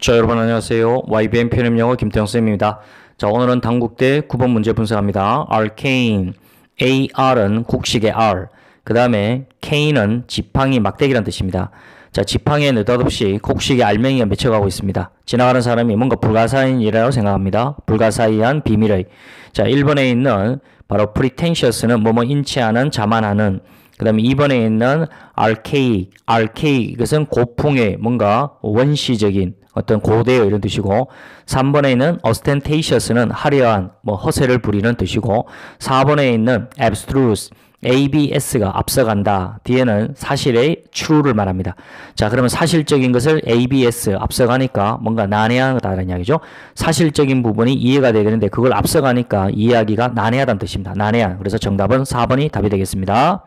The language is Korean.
자 여러분 안녕하세요. YBM 편입영어 김태형쌤입니다. 자 오늘은 당국대 9번 문제 분석합니다. arcane AR은 곡식의 R 그 다음에 K는 지팡이 막대기란 뜻입니다. 자 지팡이에 느닷없이 곡식의 알맹이가 맺혀가고 있습니다. 지나가는 사람이 뭔가 불가사의한 일이라고 생각합니다. 불가사의한 비밀의 자 1번에 있는 바로 pretentious는 뭐뭐 인치하는 자만하는 그 다음에 2번에 있는 RK, RK 이것은 고풍의 뭔가 원시적인 어떤 고대어 이런 뜻이고 3번에 있는 o s t e n t a t i o u s 는 화려한 뭐 허세를 부리는 뜻이고 4번에 있는 abstruse ABS가 앞서간다. 뒤에는 사실의 true를 말합니다. 자, 그러면 사실적인 것을 ABS 앞서가니까 뭔가 난해하다는 이야기죠. 사실적인 부분이 이해가 되야 되는데 그걸 앞서가니까 이야기가 난해하다는 뜻입니다. 난해한. 그래서 정답은 4번이 답이 되겠습니다.